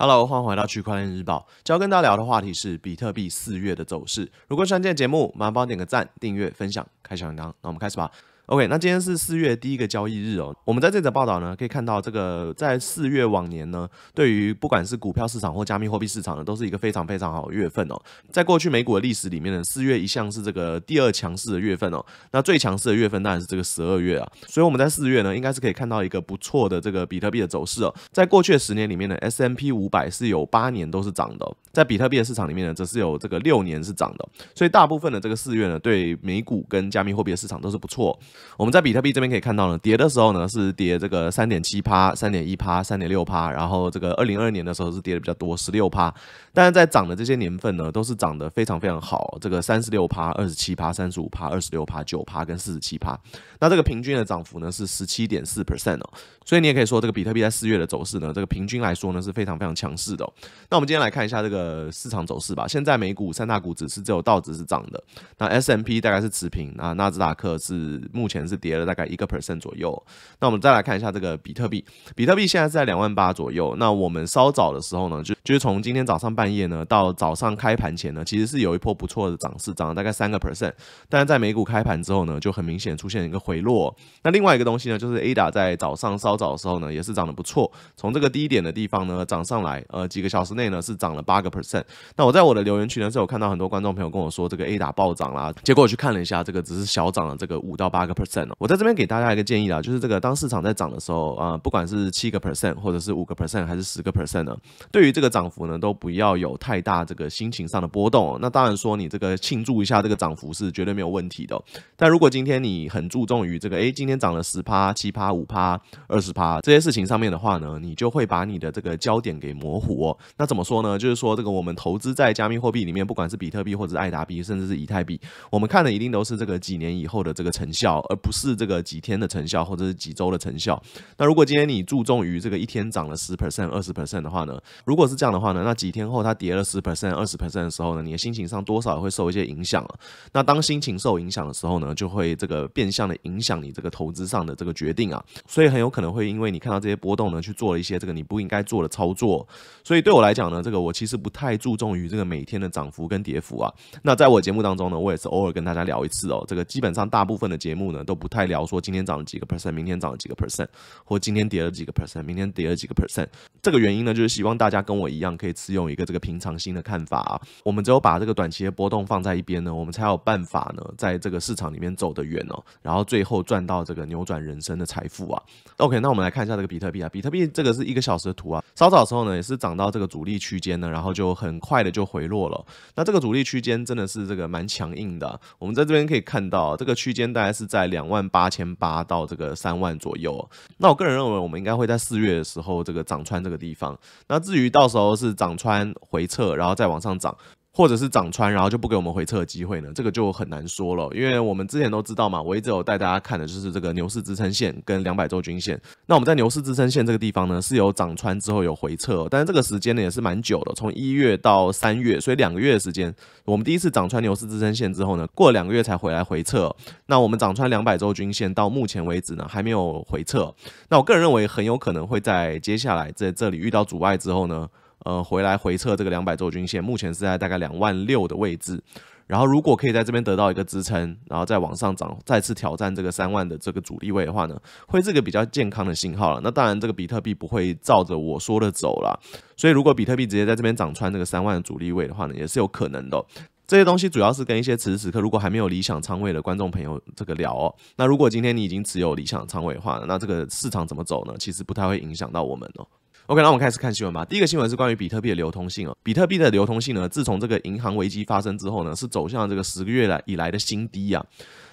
Hello，欢迎回到区块链日报。今天要跟大家聊的话题是比特币四月的走势。如果喜欢这节目，麻烦帮我点个赞、订阅、分享、开小铃铛。那我们开始吧。OK，那今天是四月第一个交易日哦。我们在这则报道呢，可以看到这个在四月往年呢，对于不管是股票市场或加密货币市场，呢，都是一个非常非常好的月份哦。在过去美股的历史里面呢，四月一向是这个第二强势的月份哦。那最强势的月份当然是这个十二月啊。所以我们在四月呢，应该是可以看到一个不错的这个比特币的走势哦。在过去的十年里面呢，S M P 五百是有八年都是涨的，在比特币的市场里面呢，则是有这个六年是涨的。所以大部分的这个四月呢，对美股跟加密货币的市场都是不错。我们在比特币这边可以看到呢，跌的时候呢是跌这个三点七趴、三点一趴、三点六趴，然后这个二零二二年的时候是跌的比较多，十六趴。但是在涨的这些年份呢，都是涨得非常非常好，这个三十六趴、二十七趴、三十五趴、二十六趴、九趴跟四十七趴。那这个平均的涨幅呢是十七点四 percent 哦。所以你也可以说，这个比特币在四月的走势呢，这个平均来说呢是非常非常强势的。那我们今天来看一下这个市场走势吧。现在美股三大股指是只有道指是涨的，那 S M P 大概是持平，那纳斯达克是目。前是跌了大概一个 percent 左右，那我们再来看一下这个比特币，比特币现在是在两万八左右。那我们稍早的时候呢，就就是从今天早上半夜呢到早上开盘前呢，其实是有一波不错的涨势，涨了大概三个 percent。但是在美股开盘之后呢，就很明显出现一个回落。那另外一个东西呢，就是 ADA 在早上稍早的时候呢，也是涨得不错，从这个低点的地方呢涨上来，呃几个小时内呢是涨了八个 percent。那我在我的留言区呢是有看到很多观众朋友跟我说这个 ADA 暴涨啦，结果我去看了一下，这个只是小涨了这个五到八个。percent 哦，我在这边给大家一个建议啦，就是这个当市场在涨的时候啊，不管是七个 percent，或者是五个 percent，还是十个 percent 呢，对于这个涨幅呢，都不要有太大这个心情上的波动。那当然说你这个庆祝一下这个涨幅是绝对没有问题的，但如果今天你很注重于这个，哎，今天涨了十趴、七趴、五趴、二十趴这些事情上面的话呢，你就会把你的这个焦点给模糊。那怎么说呢？就是说这个我们投资在加密货币里面，不管是比特币或者爱达币，甚至是以太币，我们看的一定都是这个几年以后的这个成效。而不是这个几天的成效，或者是几周的成效。那如果今天你注重于这个一天涨了十 percent、二十 percent 的话呢？如果是这样的话呢，那几天后它跌了十 percent、二十 percent 的时候呢，你的心情上多少会受一些影响啊？那当心情受影响的时候呢，就会这个变相的影响你这个投资上的这个决定啊。所以很有可能会因为你看到这些波动呢，去做了一些这个你不应该做的操作。所以对我来讲呢，这个我其实不太注重于这个每天的涨幅跟跌幅啊。那在我节目当中呢，我也是偶尔跟大家聊一次哦。这个基本上大部分的节目呢。都不太聊，说今天涨了几个 percent，明天涨了几个 percent，或今天跌了几个 percent，明天跌了几个 percent。这个原因呢，就是希望大家跟我一样，可以持有一个这个平常心的看法啊。我们只有把这个短期的波动放在一边呢，我们才有办法呢，在这个市场里面走得远哦，然后最后赚到这个扭转人生的财富啊。OK，那我们来看一下这个比特币啊，比特币这个是一个小时的图啊，稍早时候呢也是涨到这个主力区间呢，然后就很快的就回落了。那这个主力区间真的是这个蛮强硬的，我们在这边可以看到，这个区间大概是在。在两万八千八到这个三万左右，那我个人认为，我们应该会在四月的时候，这个涨穿这个地方。那至于到时候是涨穿回撤，然后再往上涨。或者是涨穿，然后就不给我们回撤的机会呢？这个就很难说了，因为我们之前都知道嘛，我一直有带大家看的就是这个牛市支撑线跟两百周均线。那我们在牛市支撑线这个地方呢，是有涨穿之后有回撤，但是这个时间呢也是蛮久的，从一月到三月，所以两个月的时间，我们第一次涨穿牛市支撑线之后呢，过了两个月才回来回撤。那我们涨穿两百周均线到目前为止呢还没有回撤。那我个人认为很有可能会在接下来在这里遇到阻碍之后呢。呃，回来回测这个两百周均线，目前是在大概两万六的位置。然后如果可以在这边得到一个支撑，然后再往上涨，再次挑战这个三万的这个阻力位的话呢，会是个比较健康的信号了。那当然，这个比特币不会照着我说的走了，所以如果比特币直接在这边涨穿这个三万的阻力位的话呢，也是有可能的。这些东西主要是跟一些此时此刻如果还没有理想仓位的观众朋友这个聊哦。那如果今天你已经持有理想仓位的话，那这个市场怎么走呢？其实不太会影响到我们哦。OK，那我们开始看新闻吧。第一个新闻是关于比特币的流通性啊。比特币的流通性呢，自从这个银行危机发生之后呢，是走向这个十个月来以来的新低啊。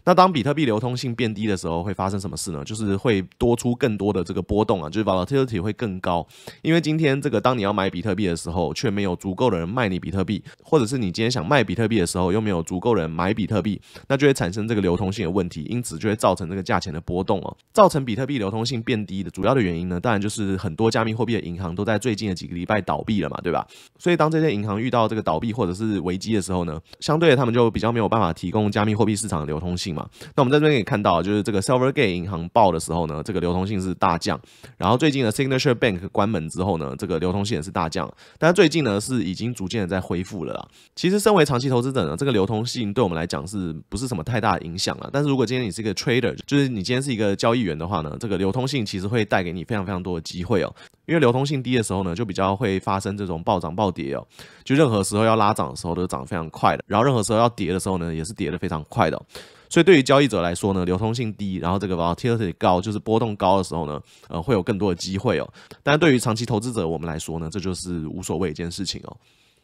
那当比特币流通性变低的时候，会发生什么事呢？就是会多出更多的这个波动啊，就是 volatility 会更高。因为今天这个当你要买比特币的时候，却没有足够的人卖你比特币，或者是你今天想卖比特币的时候，又没有足够人买比特币，那就会产生这个流通性的问题，因此就会造成这个价钱的波动哦。造成比特币流通性变低的主要的原因呢，当然就是很多加密货币的银行都在最近的几个礼拜倒闭了嘛，对吧？所以当这些银行遇到这个倒闭或者是危机的时候呢，相对的他们就比较没有办法提供加密货币市场的流通性。那我们在这边可以看到，就是这个 Silvergate 银行爆的时候呢，这个流通性是大降。然后最近的 s i g n a t u r e Bank 关门之后呢，这个流通性也是大降。但是最近呢，是已经逐渐的在恢复了。其实，身为长期投资者呢，这个流通性对我们来讲是不是什么太大影响了？但是如果今天你是一个 Trader，就是你今天是一个交易员的话呢，这个流通性其实会带给你非常非常多的机会哦。因为流通性低的时候呢，就比较会发生这种暴涨暴跌哦。就任何时候要拉涨的时候都涨得非常快的，然后任何时候要跌的时候呢，也是跌得非常快的。所以对于交易者来说呢，流通性低，然后这个 volatility 高，就是波动高的时候呢，呃，会有更多的机会哦。但对于长期投资者我们来说呢，这就是无所谓一件事情哦。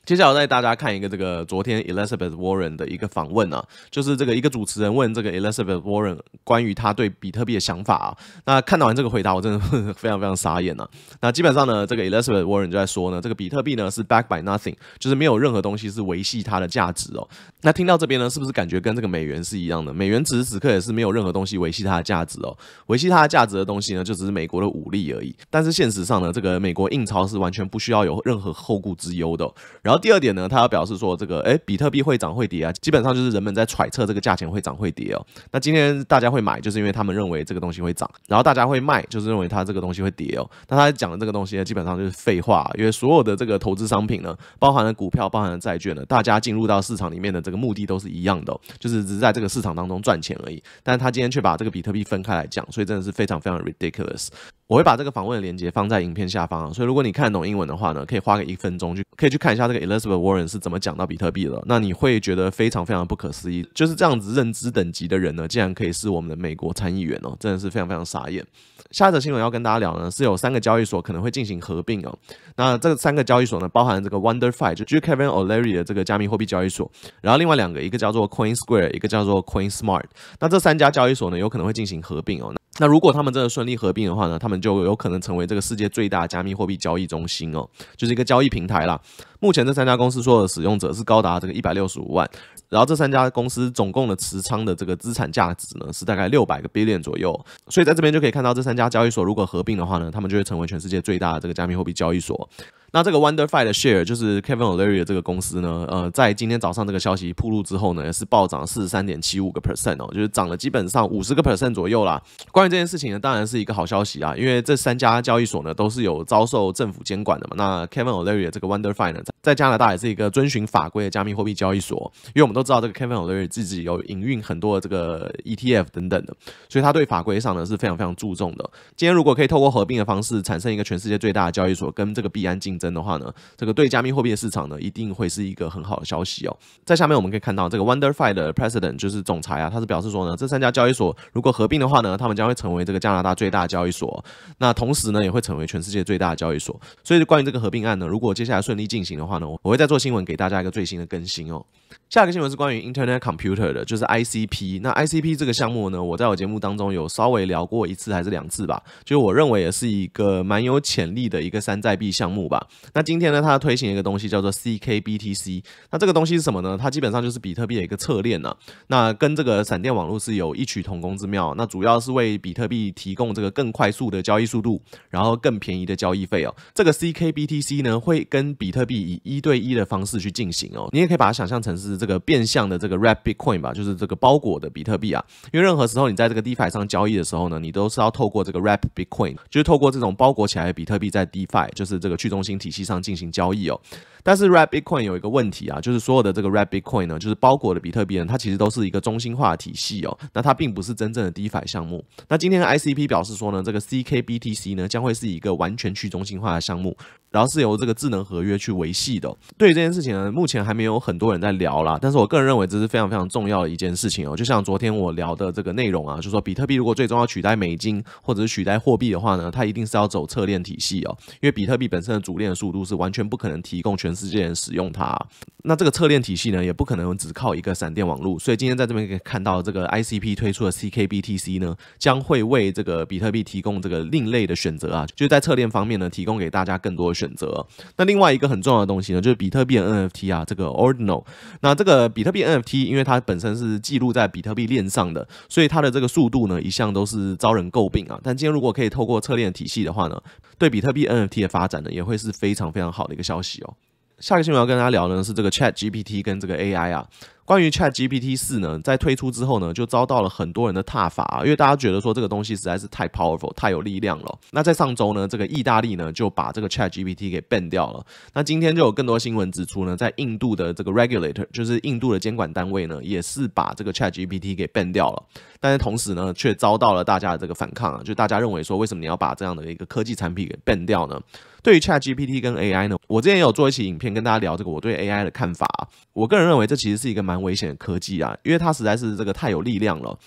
接下来我带大家看一个这个昨天 Elizabeth Warren 的一个访问啊，就是这个一个主持人问这个 Elizabeth Warren 关于他对比特币的想法啊，那看到完这个回答，我真的 非常非常傻眼啊。那基本上呢，这个 Elizabeth Warren 就在说呢，这个比特币呢是 backed by nothing，就是没有任何东西是维系它的价值哦。那听到这边呢，是不是感觉跟这个美元是一样的？美元此时此刻也是没有任何东西维系它的价值哦，维系它的价值的东西呢，就只是美国的武力而已。但是现实上呢，这个美国印钞是完全不需要有任何后顾之忧的。然然后第二点呢，他要表示说这个，哎，比特币会涨会跌啊，基本上就是人们在揣测这个价钱会涨会跌哦。那今天大家会买，就是因为他们认为这个东西会涨；然后大家会卖，就是认为它这个东西会跌哦。那他讲的这个东西呢，基本上就是废话，因为所有的这个投资商品呢，包含了股票、包含了债券呢，大家进入到市场里面的这个目的都是一样的，就是只是在这个市场当中赚钱而已。但是他今天却把这个比特币分开来讲，所以真的是非常非常 ridiculous。我会把这个访问的链接放在影片下方，所以如果你看得懂英文的话呢，可以花个一分钟去可以去看一下这个。Elizabeth Warren 是怎么讲到比特币的？那你会觉得非常非常不可思议，就是这样子认知等级的人呢，竟然可以是我们的美国参议员哦，真的是非常非常傻眼。下一则新闻要跟大家聊呢，是有三个交易所可能会进行合并哦。那这三个交易所呢，包含这个 WonderFi，就是 Kevin O'Leary 的这个加密货币交易所，然后另外两个，一个叫做 CoinSquare，一个叫做 CoinSmart。那这三家交易所呢，有可能会进行合并哦。那如果他们真的顺利合并的话呢，他们就有可能成为这个世界最大的加密货币交易中心哦，就是一个交易平台啦。目前这三家公司说的使用者是高达这个一百六十五万，然后这三家公司总共的持仓的这个资产价值呢是大概六百个 billion 左右，所以在这边就可以看到这三家交易所如果合并的话呢，他们就会成为全世界最大的这个加密货币交易所。那这个 WonderFi 的 Share 就是 Kevin O'Leary 的这个公司呢，呃，在今天早上这个消息铺露之后呢，也是暴涨四十三点七五个 percent 哦，就是涨了基本上五十个 percent 左右啦。关于这件事情呢，当然是一个好消息啊，因为这三家交易所呢都是有遭受政府监管的嘛。那 Kevin O'Leary 这个 WonderFi 呢？在加拿大也是一个遵循法规的加密货币交易所，因为我们都知道这个 Kevin o l e a r y 自己有营运很多的这个 ETF 等等的，所以他对法规上呢是非常非常注重的。今天如果可以透过合并的方式产生一个全世界最大的交易所，跟这个币安竞争的话呢，这个对加密货币的市场呢一定会是一个很好的消息哦。在下面我们可以看到这个 WonderFi 的 President 就是总裁啊，他是表示说呢，这三家交易所如果合并的话呢，他们将会成为这个加拿大最大交易所，那同时呢也会成为全世界最大的交易所。所以关于这个合并案呢，如果接下来顺利进行的话，话呢，我会再做新闻给大家一个最新的更新哦。下一个新闻是关于 Internet Computer 的，就是 ICP。那 ICP 这个项目呢，我在我节目当中有稍微聊过一次还是两次吧，就是我认为也是一个蛮有潜力的一个山寨币项目吧。那今天呢，它推行一个东西叫做 CKBTC。那这个东西是什么呢？它基本上就是比特币的一个侧链呢，那跟这个闪电网络是有异曲同工之妙。那主要是为比特币提供这个更快速的交易速度，然后更便宜的交易费哦。这个 CKBTC 呢，会跟比特币以一对一的方式去进行哦，你也可以把它想象成是这个变相的这个 wrap Bitcoin 吧，就是这个包裹的比特币啊。因为任何时候你在这个 DeFi 上交易的时候呢，你都是要透过这个 wrap Bitcoin，就是透过这种包裹起来的比特币在 DeFi，就是这个去中心体系上进行交易哦。但是 wrap Bitcoin 有一个问题啊，就是所有的这个 wrap Bitcoin 呢，就是包裹的比特币呢，它其实都是一个中心化的体系哦，那它并不是真正的 DeFi 项目。那今天 ICP 表示说呢，这个 CKBTC 呢将会是一个完全去中心化的项目。然后是由这个智能合约去维系的。对于这件事情呢，目前还没有很多人在聊啦。但是我个人认为这是非常非常重要的一件事情哦。就像昨天我聊的这个内容啊，就说比特币如果最终要取代美金或者是取代货币的话呢，它一定是要走侧链体系哦。因为比特币本身的主链的速度是完全不可能提供全世界人使用它。那这个侧链体系呢，也不可能只靠一个闪电网络。所以今天在这边可以看到，这个 ICP 推出的 CKBTC 呢，将会为这个比特币提供这个另类的选择啊，就是在侧链方面呢，提供给大家更多。选择那另外一个很重要的东西呢，就是比特币 NFT 啊，这个 Ordinal。那这个比特币 NFT，因为它本身是记录在比特币链上的，所以它的这个速度呢，一向都是遭人诟病啊。但今天如果可以透过侧链体系的话呢，对比特币 NFT 的发展呢，也会是非常非常好的一个消息哦。下个新闻要跟大家聊的是这个 Chat GPT 跟这个 AI 啊。关于 Chat GPT 四呢，在推出之后呢，就遭到了很多人的挞伐，因为大家觉得说这个东西实在是太 powerful、太有力量了。那在上周呢，这个意大利呢就把这个 Chat GPT 给 ban 掉了。那今天就有更多新闻指出呢，在印度的这个 regulator，就是印度的监管单位呢，也是把这个 Chat GPT 给 ban 掉了。但是同时呢，却遭到了大家的这个反抗，啊，就大家认为说，为什么你要把这样的一个科技产品给 ban 掉呢？对于 Chat GPT 跟 AI 呢，我之前也有做一期影片跟大家聊这个我对 AI 的看法。啊。我个人认为这其实是一个蛮。危险科技啊，因为它实在是这个太有力量了。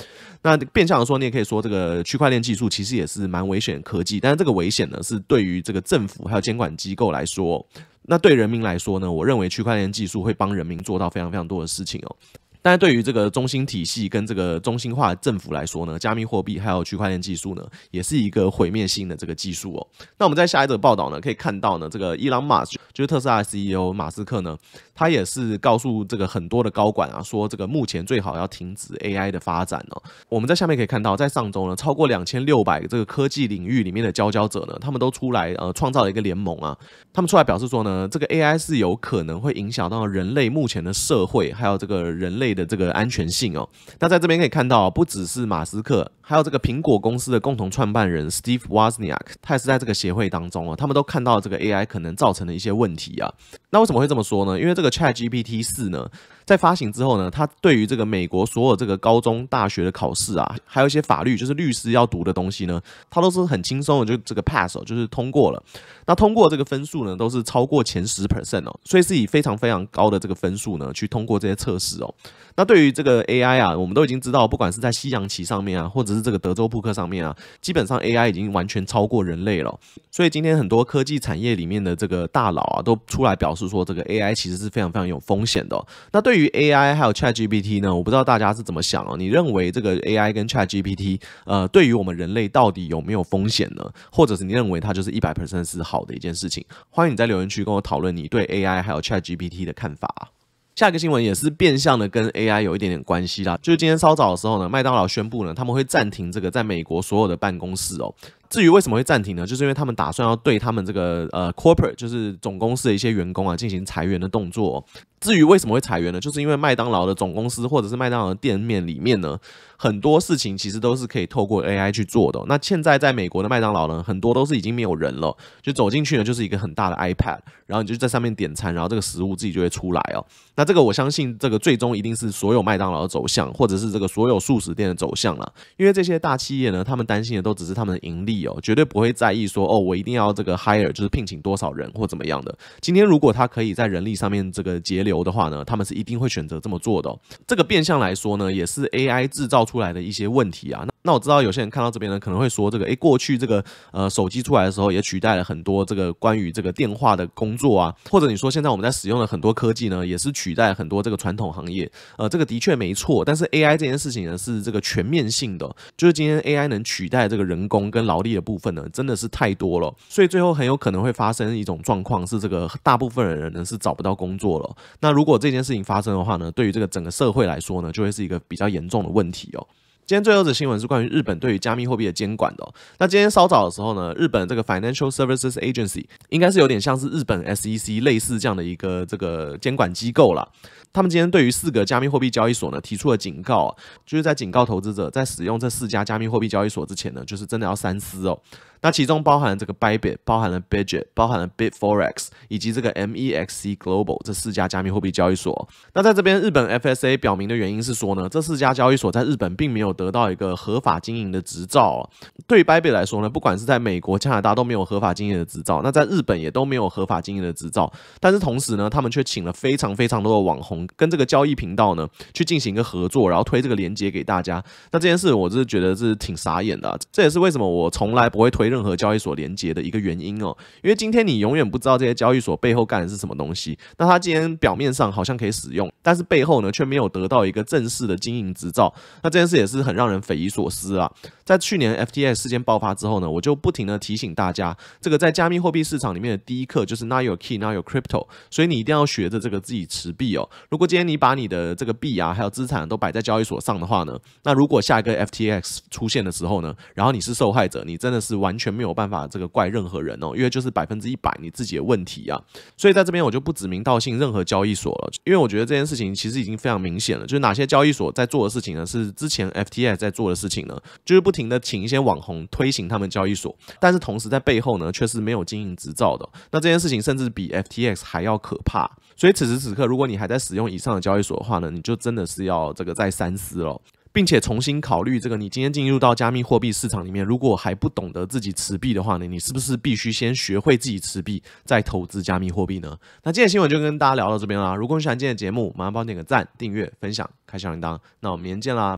那变相的说，你也可以说，这个区块链技术其实也是蛮危险科技。但是这个危险呢，是对于这个政府还有监管机构来说。那对人民来说呢，我认为区块链技术会帮人民做到非常非常多的事情哦。但是对于这个中心体系跟这个中心化政府来说呢，加密货币还有区块链技术呢，也是一个毁灭性的这个技术哦。那我们在下一则报道呢，可以看到呢，这个伊朗马，就是特斯拉 CEO 马斯克呢，他也是告诉这个很多的高管啊，说这个目前最好要停止 AI 的发展哦。我们在下面可以看到，在上周呢，超过两千六百这个科技领域里面的佼佼者呢，他们都出来呃，创造了一个联盟啊，他们出来表示说呢，这个 AI 是有可能会影响到人类目前的社会，还有这个人类。的这个安全性哦，那在这边可以看到，不只是马斯克，还有这个苹果公司的共同创办人 Steve Wozniak，他也是在这个协会当中哦，他们都看到这个 AI 可能造成的一些问题啊。那为什么会这么说呢？因为这个 ChatGPT 四呢。在发行之后呢，他对于这个美国所有这个高中、大学的考试啊，还有一些法律，就是律师要读的东西呢，他都是很轻松的，就这个 pass 哦，就是通过了。那通过这个分数呢，都是超过前十 percent 哦，所以是以非常非常高的这个分数呢去通过这些测试哦。那对于这个 AI 啊，我们都已经知道，不管是在西洋棋上面啊，或者是这个德州扑克上面啊，基本上 AI 已经完全超过人类了。所以今天很多科技产业里面的这个大佬啊，都出来表示说，这个 AI 其实是非常非常有风险的。那对。对于 AI 还有 ChatGPT 呢，我不知道大家是怎么想哦。你认为这个 AI 跟 ChatGPT，呃，对于我们人类到底有没有风险呢？或者是你认为它就是一百是好的一件事情？欢迎你在留言区跟我讨论你对 AI 还有 ChatGPT 的看法啊。下一个新闻也是变相的跟 AI 有一点点关系啦，就是今天稍早的时候呢，麦当劳宣布呢他们会暂停这个在美国所有的办公室哦。至于为什么会暂停呢？就是因为他们打算要对他们这个呃 corporate，就是总公司的一些员工啊进行裁员的动作。至于为什么会裁员呢？就是因为麦当劳的总公司或者是麦当劳的店面里面呢。很多事情其实都是可以透过 AI 去做的。那现在在美国的麦当劳呢，很多都是已经没有人了，就走进去呢，就是一个很大的 iPad，然后你就在上面点餐，然后这个食物自己就会出来哦。那这个我相信，这个最终一定是所有麦当劳的走向，或者是这个所有素食店的走向了。因为这些大企业呢，他们担心的都只是他们的盈利哦，绝对不会在意说哦，我一定要这个 hire 就是聘请多少人或怎么样的。今天如果他可以在人力上面这个节流的话呢，他们是一定会选择这么做的。这个变相来说呢，也是 AI 制造出。出来的一些问题啊，那那我知道有些人看到这边呢，可能会说这个，哎，过去这个呃手机出来的时候也取代了很多这个关于这个电话的工作啊，或者你说现在我们在使用了很多科技呢，也是取代很多这个传统行业，呃，这个的确没错。但是 AI 这件事情呢是这个全面性的，就是今天 AI 能取代这个人工跟劳力的部分呢，真的是太多了，所以最后很有可能会发生一种状况是这个大部分的人呢是找不到工作了。那如果这件事情发生的话呢，对于这个整个社会来说呢，就会是一个比较严重的问题哦。今天最后的新闻是关于日本对于加密货币的监管的。那今天稍早的时候呢，日本这个 Financial Services Agency 应该是有点像是日本 SEC 类似这样的一个这个监管机构了。他们今天对于四个加密货币交易所呢提出了警告，就是在警告投资者在使用这四家加密货币交易所之前呢，就是真的要三思哦。那其中包含这个 Bybit，包含了 b i d g e t 包含了 Bitforex，以及这个 MEXC Global 这四家加密货币交易所。那在这边，日本 FSA 表明的原因是说呢，这四家交易所在日本并没有得到一个合法经营的执照。对于 Bybit 来说呢，不管是在美国、加拿大都没有合法经营的执照，那在日本也都没有合法经营的执照。但是同时呢，他们却请了非常非常多的网红跟这个交易频道呢去进行一个合作，然后推这个链接给大家。那这件事，我是觉得是挺傻眼的。这也是为什么我从来不会推。任何交易所连接的一个原因哦，因为今天你永远不知道这些交易所背后干的是什么东西。那它今天表面上好像可以使用，但是背后呢却没有得到一个正式的经营执照。那这件事也是很让人匪夷所思啊。在去年 F T X 事件爆发之后呢，我就不停的提醒大家，这个在加密货币市场里面的第一课就是 Not your key，not your crypto，所以你一定要学着这个自己持币哦。如果今天你把你的这个币啊，还有资产都摆在交易所上的话呢，那如果下一个 F T X 出现的时候呢，然后你是受害者，你真的是完全没有办法这个怪任何人哦，因为就是百分之一百你自己的问题啊。所以在这边我就不指名道姓任何交易所了，因为我觉得这件事情其实已经非常明显了，就是哪些交易所在做的事情呢，是之前 F T X 在做的事情呢，就是不。不停的请一些网红推行他们交易所，但是同时在背后呢，却是没有经营执照的。那这件事情甚至比 FTX 还要可怕。所以此时此刻，如果你还在使用以上的交易所的话呢，你就真的是要这个再三思了，并且重新考虑这个你今天进入到加密货币市场里面，如果还不懂得自己持币的话呢，你是不是必须先学会自己持币，再投资加密货币呢？那今天新闻就跟大家聊到这边啦。如果你喜欢今天的节目，麻烦帮点个赞、订阅、分享、开小铃铛。那我们明天见啦。